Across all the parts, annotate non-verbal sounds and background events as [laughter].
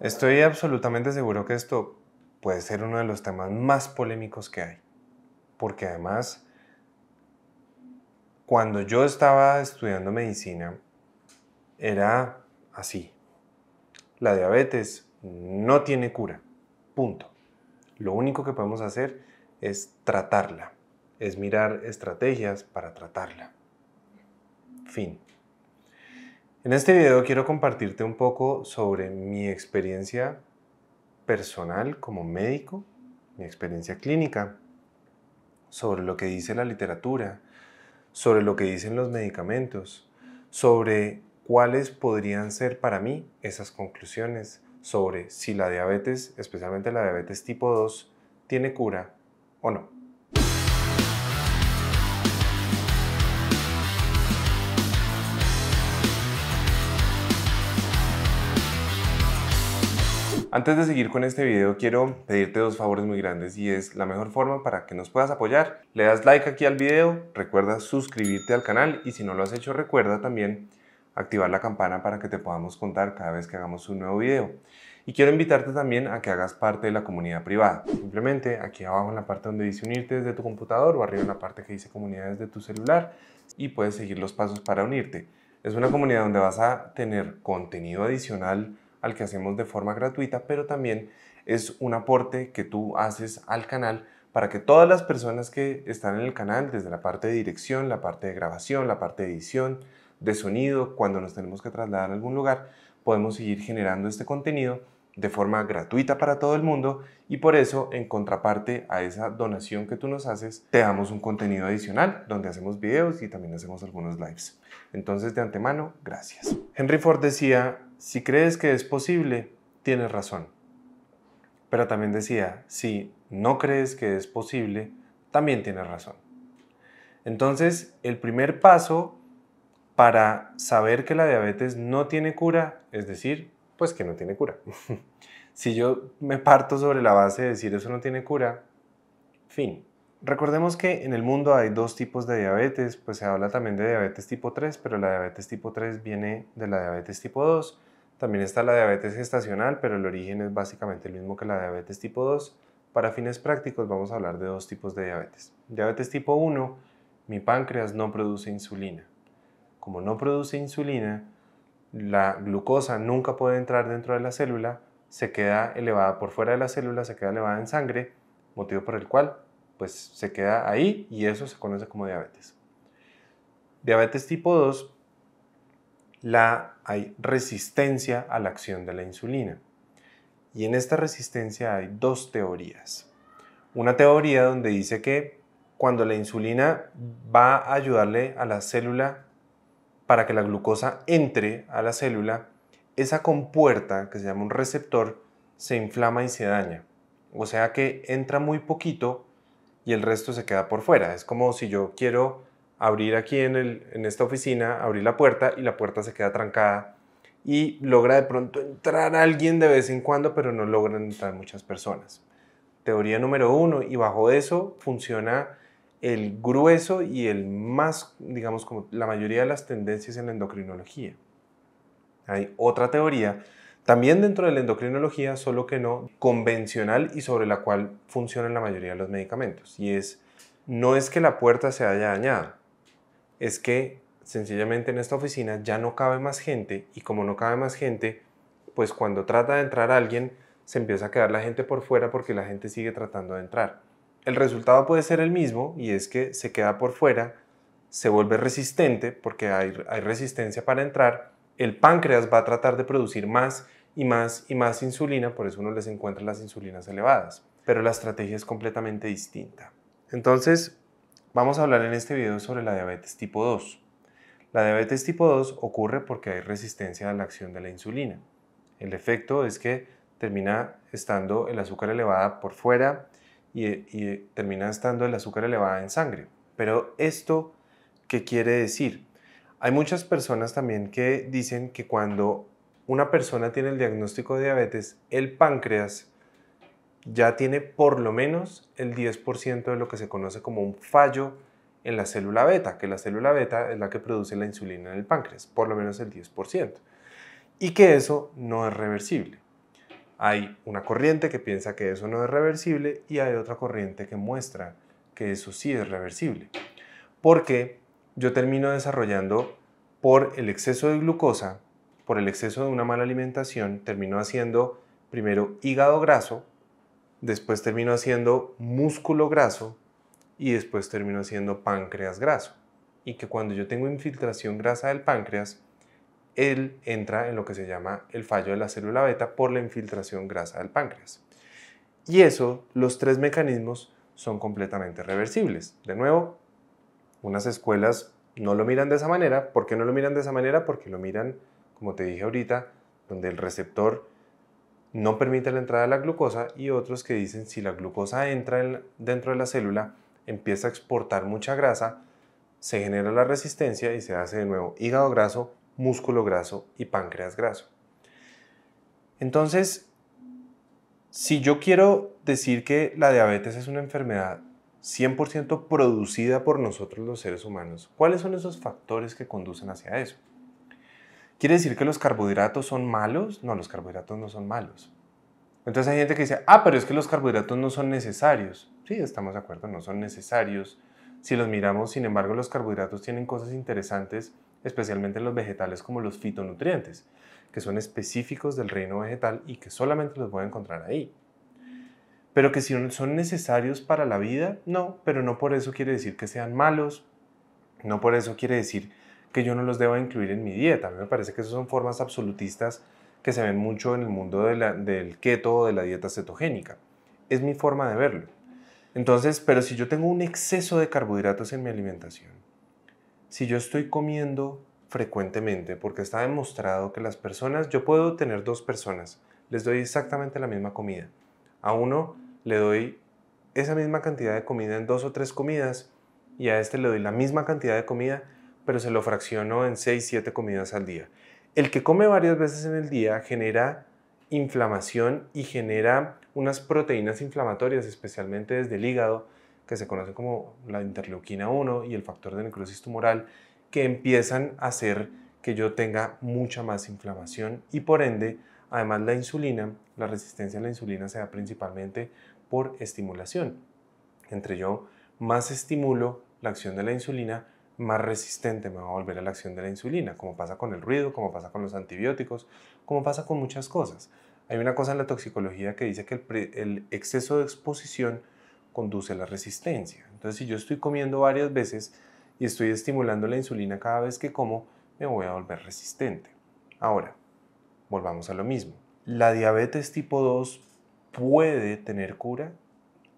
Estoy absolutamente seguro que esto puede ser uno de los temas más polémicos que hay, porque además, cuando yo estaba estudiando medicina, era así. La diabetes no tiene cura, punto. Lo único que podemos hacer es tratarla, es mirar estrategias para tratarla. Fin. En este video quiero compartirte un poco sobre mi experiencia personal como médico, mi experiencia clínica, sobre lo que dice la literatura, sobre lo que dicen los medicamentos, sobre cuáles podrían ser para mí esas conclusiones sobre si la diabetes, especialmente la diabetes tipo 2, tiene cura o no. Antes de seguir con este video, quiero pedirte dos favores muy grandes y es la mejor forma para que nos puedas apoyar. Le das like aquí al video, recuerda suscribirte al canal y si no lo has hecho, recuerda también activar la campana para que te podamos contar cada vez que hagamos un nuevo video. Y quiero invitarte también a que hagas parte de la comunidad privada. Simplemente aquí abajo en la parte donde dice unirte desde tu computador o arriba en la parte que dice comunidad desde tu celular y puedes seguir los pasos para unirte. Es una comunidad donde vas a tener contenido adicional al que hacemos de forma gratuita, pero también es un aporte que tú haces al canal para que todas las personas que están en el canal, desde la parte de dirección, la parte de grabación, la parte de edición, de sonido, cuando nos tenemos que trasladar a algún lugar, podemos seguir generando este contenido de forma gratuita para todo el mundo y por eso en contraparte a esa donación que tú nos haces te damos un contenido adicional donde hacemos videos y también hacemos algunos lives. Entonces de antemano, gracias. Henry Ford decía, si crees que es posible, tienes razón. Pero también decía, si no crees que es posible, también tienes razón. Entonces, el primer paso para saber que la diabetes no tiene cura, es decir, pues que no tiene cura. [laughs] si yo me parto sobre la base de decir eso no tiene cura, fin. Recordemos que en el mundo hay dos tipos de diabetes, pues se habla también de diabetes tipo 3, pero la diabetes tipo 3 viene de la diabetes tipo 2. También está la diabetes gestacional, pero el origen es básicamente el mismo que la diabetes tipo 2. Para fines prácticos vamos a hablar de dos tipos de diabetes. Diabetes tipo 1, mi páncreas no produce insulina. Como no produce insulina, la glucosa nunca puede entrar dentro de la célula, se queda elevada por fuera de la célula, se queda elevada en sangre, motivo por el cual pues se queda ahí y eso se conoce como diabetes. Diabetes tipo 2, la, hay resistencia a la acción de la insulina. Y en esta resistencia hay dos teorías. Una teoría donde dice que cuando la insulina va a ayudarle a la célula para que la glucosa entre a la célula, esa compuerta, que se llama un receptor, se inflama y se daña. O sea que entra muy poquito y el resto se queda por fuera. Es como si yo quiero abrir aquí en, esta oficina, abrir la puerta y la puerta se queda trancada y logra de pronto entrar alguien de vez en cuando, pero no logran entrar muchas personas. Teoría número uno, y bajo eso funciona el grueso y el más, digamos, como la mayoría de las tendencias en la endocrinología. Hay otra teoría, también dentro de la endocrinología, solo que no convencional y sobre la cual funcionan la mayoría de los medicamentos. Y es, no es que la puerta se haya dañado, es que sencillamente en esta oficina ya no cabe más gente y como no cabe más gente, pues cuando trata de entrar alguien, se empieza a quedar la gente por fuera porque la gente sigue tratando de entrar el resultado puede ser el mismo y es que se queda por fuera, se vuelve resistente porque hay, resistencia para entrar, el páncreas va a tratar de producir más y más y más insulina, por eso no les encuentra las insulinas elevadas. Pero la estrategia es completamente distinta. Entonces, vamos a hablar en este video sobre la diabetes tipo 2. La diabetes tipo 2 ocurre porque hay resistencia a la acción de la insulina. El efecto es que termina estando el azúcar elevada por fuera, y, termina estando el azúcar elevada en sangre. Pero esto, ¿qué quiere decir? Hay muchas personas también que dicen que cuando una persona tiene el diagnóstico de diabetes, el páncreas ya tiene por lo menos el 10% de lo que se conoce como un fallo en la célula beta, que la célula beta es la que produce la insulina en el páncreas, por lo menos el 10%, y que eso no es reversible. Hay una corriente que piensa que eso no es reversible y hay otra corriente que muestra que eso sí es reversible. Porque yo termino desarrollando por el exceso de glucosa, por el exceso de una mala alimentación, termino haciendo primero hígado graso, después termino haciendo músculo graso y después termino haciendo páncreas graso. Y que cuando yo tengo infiltración grasa del páncreas, él entra en lo que se llama el fallo de la célula beta por la infiltración grasa del páncreas. Y eso, los tres mecanismos son completamente reversibles. De nuevo, unas escuelas no lo miran de esa manera. ¿Por qué no lo miran de esa manera? Porque lo miran, como te dije ahorita, donde el receptor no permite la entrada de la glucosa y otros que dicen si la glucosa entra dentro de la célula, empieza a exportar mucha grasa, se genera la resistencia y se hace de nuevo hígado graso músculo graso y páncreas graso. Entonces, si yo quiero decir que la diabetes es una enfermedad 100% producida por nosotros los seres humanos, ¿cuáles son esos factores que conducen hacia eso? ¿Quiere decir que los carbohidratos son malos? No, los carbohidratos no son malos. Entonces hay gente que dice, ah, pero es que los carbohidratos no son necesarios. Sí, estamos de acuerdo, no son necesarios. Si los miramos, sin embargo, los carbohidratos tienen cosas interesantes especialmente los vegetales como los fitonutrientes, que son específicos del reino vegetal y que solamente los voy a encontrar ahí. Pero que si son necesarios para la vida, no, pero no por eso quiere decir que sean malos, no por eso quiere decir que yo no los deba incluir en mi dieta. A mí me parece que esas son formas absolutistas que se ven mucho en el mundo del keto o de la dieta cetogénica. Es mi forma de verlo. Entonces, pero si yo tengo un exceso de carbohidratos en mi alimentación, si yo estoy comiendo frecuentemente, porque está demostrado que las personas, yo puedo tener dos personas, les doy exactamente la misma comida. A uno le doy esa misma cantidad de comida en dos o tres comidas y a este le doy la misma cantidad de comida, pero se lo fracciono en seis, siete comidas al día. El que come varias veces en el día genera inflamación y genera unas proteínas inflamatorias, especialmente desde el hígado, que se conocen como la interleuquina 1 y el factor de necrosis tumoral, que empiezan a hacer que yo tenga mucha más inflamación y por ende, además la insulina, la resistencia a la insulina se da principalmente por estimulación. Entre yo más estimulo la acción de la insulina, más resistente me va a volver a la acción de la insulina, como pasa con el ruido, como pasa con los antibióticos, como pasa con muchas cosas. Hay una cosa en la toxicología que dice que el, el exceso de exposición conduce a la resistencia. Entonces, si yo estoy comiendo varias veces y estoy estimulando la insulina cada vez que como, me voy a volver resistente. Ahora, volvamos a lo mismo. ¿La diabetes tipo 2 puede tener cura?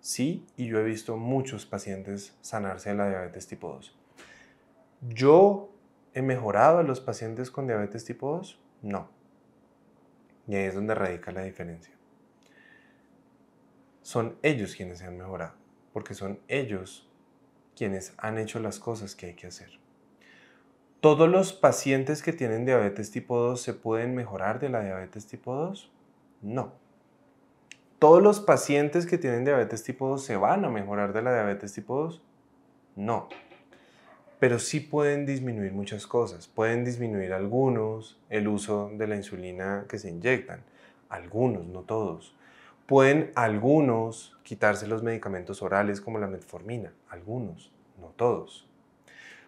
Sí, y yo he visto muchos pacientes sanarse de la diabetes tipo 2. ¿Yo he mejorado a los pacientes con diabetes tipo 2? No. Y ahí es donde radica la diferencia son ellos quienes se han mejorado, porque son ellos quienes han hecho las cosas que hay que hacer. ¿Todos los pacientes que tienen diabetes tipo 2 se pueden mejorar de la diabetes tipo 2? No. ¿Todos los pacientes que tienen diabetes tipo 2 se van a mejorar de la diabetes tipo 2? No. Pero sí pueden disminuir muchas cosas. Pueden disminuir algunos el uso de la insulina que se inyectan. Algunos, no todos. Pueden algunos quitarse los medicamentos orales como la metformina, algunos, no todos.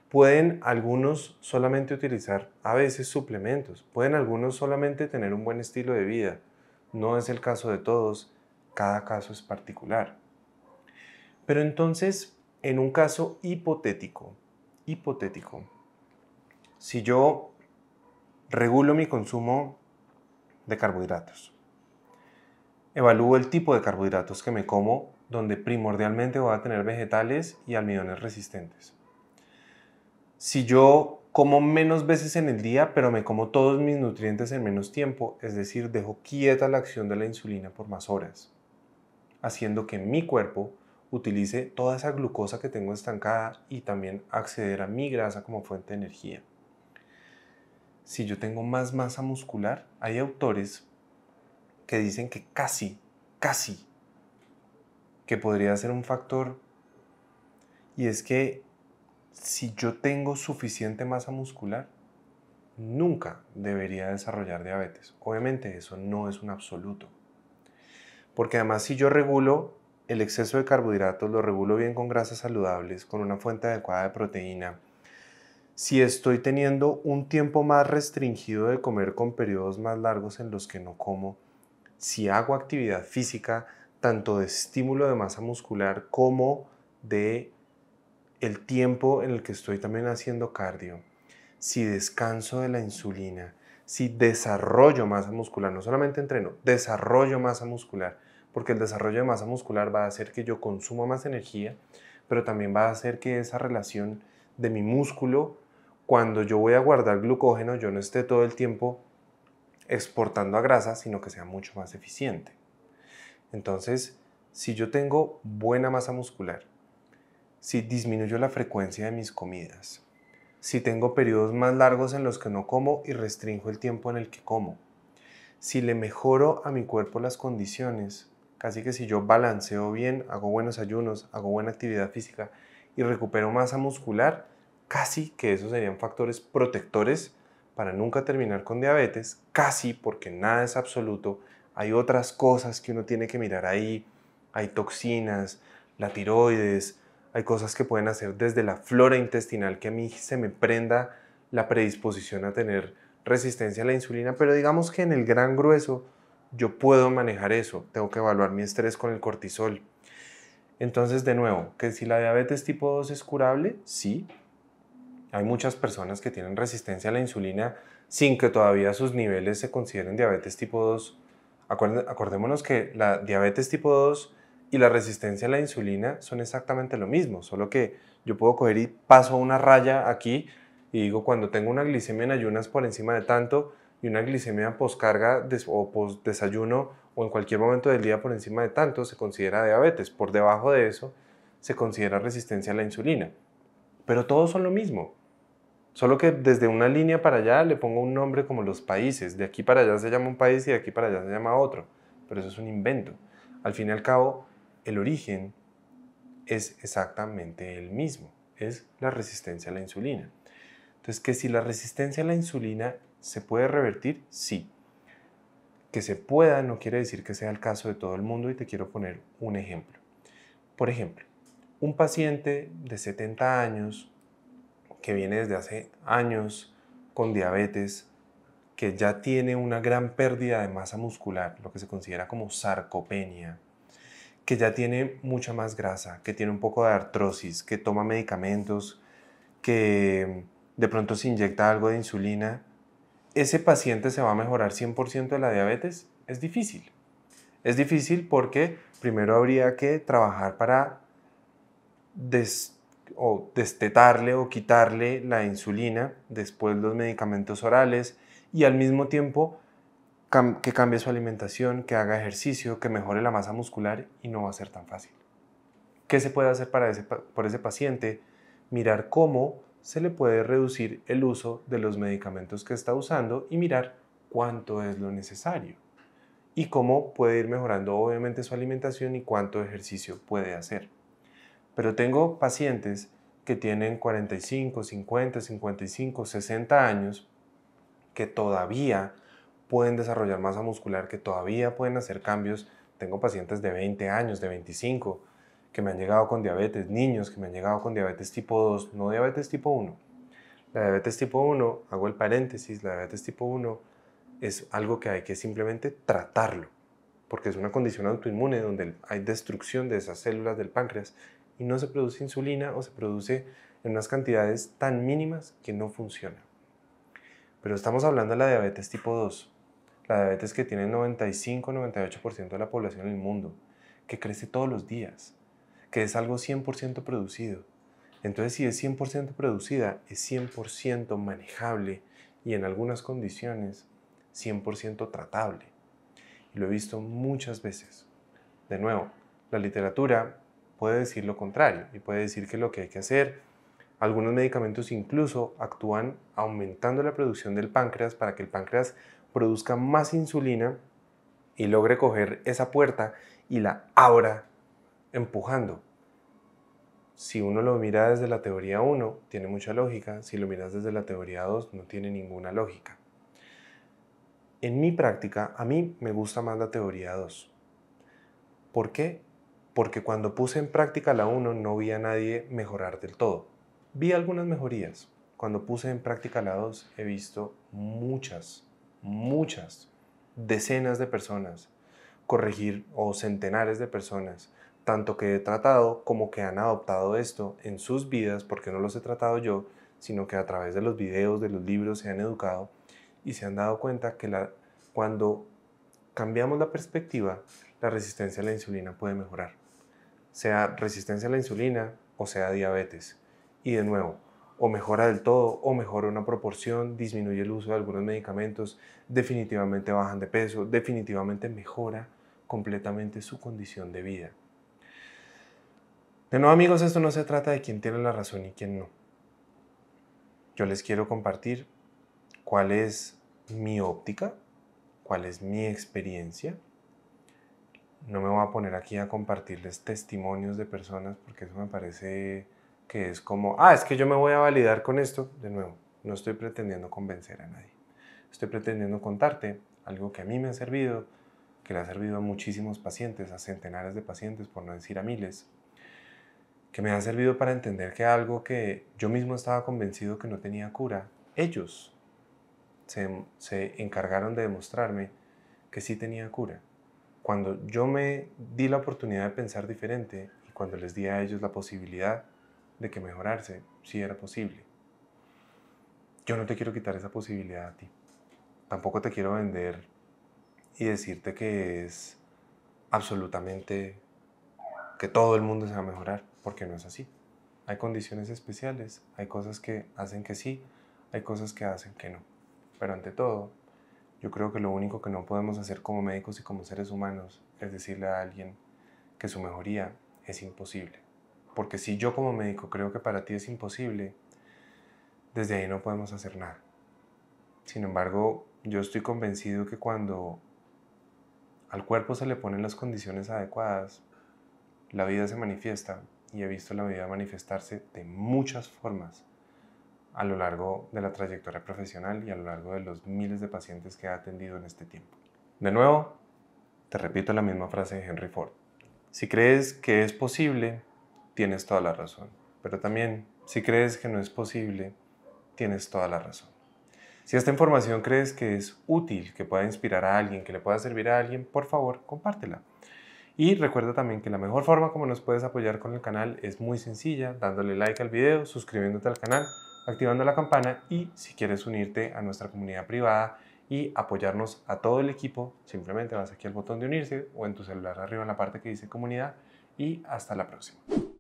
Pueden algunos solamente utilizar a veces suplementos, pueden algunos solamente tener un buen estilo de vida. No es el caso de todos, cada caso es particular. Pero entonces, en un caso hipotético, hipotético, si yo regulo mi consumo de carbohidratos, Evalúo el tipo de carbohidratos que me como, donde primordialmente voy a tener vegetales y almidones resistentes. Si yo como menos veces en el día, pero me como todos mis nutrientes en menos tiempo, es decir, dejo quieta la acción de la insulina por más horas, haciendo que mi cuerpo utilice toda esa glucosa que tengo estancada y también acceder a mi grasa como fuente de energía. Si yo tengo más masa muscular, hay autores que dicen que casi, casi, que podría ser un factor, y es que si yo tengo suficiente masa muscular, nunca debería desarrollar diabetes. Obviamente eso no es un absoluto. Porque además si yo regulo el exceso de carbohidratos, lo regulo bien con grasas saludables, con una fuente adecuada de proteína, si estoy teniendo un tiempo más restringido de comer con periodos más largos en los que no como, si hago actividad física, tanto de estímulo de masa muscular como de el tiempo en el que estoy también haciendo cardio, si descanso de la insulina, si desarrollo masa muscular, no solamente entreno, desarrollo masa muscular, porque el desarrollo de masa muscular va a hacer que yo consuma más energía, pero también va a hacer que esa relación de mi músculo, cuando yo voy a guardar glucógeno, yo no esté todo el tiempo exportando a grasa, sino que sea mucho más eficiente. Entonces, si yo tengo buena masa muscular, si disminuyo la frecuencia de mis comidas, si tengo periodos más largos en los que no como y restringo el tiempo en el que como, si le mejoro a mi cuerpo las condiciones, casi que si yo balanceo bien, hago buenos ayunos, hago buena actividad física y recupero masa muscular, casi que esos serían factores protectores para nunca terminar con diabetes, casi porque nada es absoluto, hay otras cosas que uno tiene que mirar ahí, hay toxinas, la tiroides, hay cosas que pueden hacer desde la flora intestinal que a mí se me prenda la predisposición a tener resistencia a la insulina, pero digamos que en el gran grueso yo puedo manejar eso, tengo que evaluar mi estrés con el cortisol. Entonces, de nuevo, que si la diabetes tipo 2 es curable, sí, hay muchas personas que tienen resistencia a la insulina sin que todavía sus niveles se consideren diabetes tipo 2. Acordémonos que la diabetes tipo 2 y la resistencia a la insulina son exactamente lo mismo, solo que yo puedo coger y paso una raya aquí y digo cuando tengo una glicemia en ayunas por encima de tanto y una glicemia poscarga o post desayuno o en cualquier momento del día por encima de tanto se considera diabetes, por debajo de eso se considera resistencia a la insulina. Pero todos son lo mismo. Solo que desde una línea para allá le pongo un nombre como los países. De aquí para allá se llama un país y de aquí para allá se llama otro. Pero eso es un invento. Al fin y al cabo, el origen es exactamente el mismo. Es la resistencia a la insulina. Entonces, que si la resistencia a la insulina se puede revertir, sí. Que se pueda no quiere decir que sea el caso de todo el mundo y te quiero poner un ejemplo. Por ejemplo, un paciente de 70 años que viene desde hace años con diabetes, que ya tiene una gran pérdida de masa muscular, lo que se considera como sarcopenia, que ya tiene mucha más grasa, que tiene un poco de artrosis, que toma medicamentos, que de pronto se inyecta algo de insulina, ¿ese paciente se va a mejorar 100% de la diabetes? Es difícil. Es difícil porque primero habría que trabajar para destruir o destetarle o quitarle la insulina, después los medicamentos orales y al mismo tiempo que cambie su alimentación, que haga ejercicio, que mejore la masa muscular y no va a ser tan fácil. ¿Qué se puede hacer para por ese paciente? Mirar cómo se le puede reducir el uso de los medicamentos que está usando y mirar cuánto es lo necesario y cómo puede ir mejorando obviamente su alimentación y cuánto ejercicio puede hacer. Pero tengo pacientes que tienen 45, 50, 55, 60 años que todavía pueden desarrollar masa muscular, que todavía pueden hacer cambios. Tengo pacientes de 20 años, de 25, que me han llegado con diabetes, niños que me han llegado con diabetes tipo 2, no diabetes tipo 1. La diabetes tipo 1, hago el paréntesis, la diabetes tipo 1 es algo que hay que simplemente tratarlo, porque es una condición autoinmune donde hay destrucción de esas células del páncreas y no se produce insulina o se produce en unas cantidades tan mínimas que no funciona. Pero estamos hablando de la diabetes tipo 2, la diabetes que tiene 95-98% de la población en el mundo, que crece todos los días, que es algo 100% producido. Entonces, si es 100% producida, es 100% manejable y en algunas condiciones 100% tratable. Y lo he visto muchas veces. De nuevo, la literatura puede decir lo contrario y puede decir que lo que hay que hacer, algunos medicamentos incluso actúan aumentando la producción del páncreas para que el páncreas produzca más insulina y logre coger esa puerta y la abra empujando. Si uno lo mira desde la teoría 1, tiene mucha lógica, si lo miras desde la teoría 2, no tiene ninguna lógica. En mi práctica, a mí me gusta más la teoría 2. ¿Por qué? porque cuando puse en práctica la 1 no vi a nadie mejorar del todo. Vi algunas mejorías. Cuando puse en práctica la 2 he visto muchas, muchas, decenas de personas corregir o centenares de personas, tanto que he tratado como que han adoptado esto en sus vidas, porque no los he tratado yo, sino que a través de los videos, de los libros se han educado y se han dado cuenta que cuando cambiamos la perspectiva, la resistencia a la insulina puede mejorar sea resistencia a la insulina o sea diabetes. Y de nuevo, o mejora del todo o mejora una proporción, disminuye el uso de algunos medicamentos, definitivamente bajan de peso, definitivamente mejora completamente su condición de vida. De nuevo amigos, esto no se trata de quién tiene la razón y quién no. Yo les quiero compartir cuál es mi óptica, cuál es mi experiencia no me voy a poner aquí a compartirles testimonios de personas porque eso me parece que es como, ah, es que yo me voy a validar con esto. De nuevo, no estoy pretendiendo convencer a nadie. Estoy pretendiendo contarte algo que a mí me ha servido, que le ha servido a muchísimos pacientes, a centenares de pacientes, por no decir a miles, que me ha servido para entender que algo que yo mismo estaba convencido que no tenía cura, ellos se, encargaron de demostrarme que sí tenía cura. Cuando yo me di la oportunidad de pensar diferente y cuando les di a ellos la posibilidad de que mejorarse sí si era posible. Yo no te quiero quitar esa posibilidad a ti. Tampoco te quiero vender y decirte que es absolutamente que todo el mundo se va a mejorar, porque no es así. Hay condiciones especiales, hay cosas que hacen que sí, hay cosas que hacen que no. Pero ante todo, yo creo que lo único que no podemos hacer como médicos y como seres humanos es decirle a alguien que su mejoría es imposible. Porque si yo como médico creo que para ti es imposible, desde ahí no podemos hacer nada. Sin embargo, yo estoy convencido que cuando al cuerpo se le ponen las condiciones adecuadas, la vida se manifiesta y he visto la vida manifestarse de muchas formas a lo largo de la trayectoria profesional y a lo largo de los miles de pacientes que ha atendido en este tiempo. De nuevo, te repito la misma frase de Henry Ford. Si crees que es posible, tienes toda la razón. Pero también, si crees que no es posible, tienes toda la razón. Si esta información crees que es útil, que pueda inspirar a alguien, que le pueda servir a alguien, por favor, compártela. Y recuerda también que la mejor forma como nos puedes apoyar con el canal es muy sencilla, dándole like al video, suscribiéndote al canal activando la campana y si quieres unirte a nuestra comunidad privada y apoyarnos a todo el equipo, simplemente vas aquí al botón de unirse o en tu celular arriba en la parte que dice comunidad y hasta la próxima.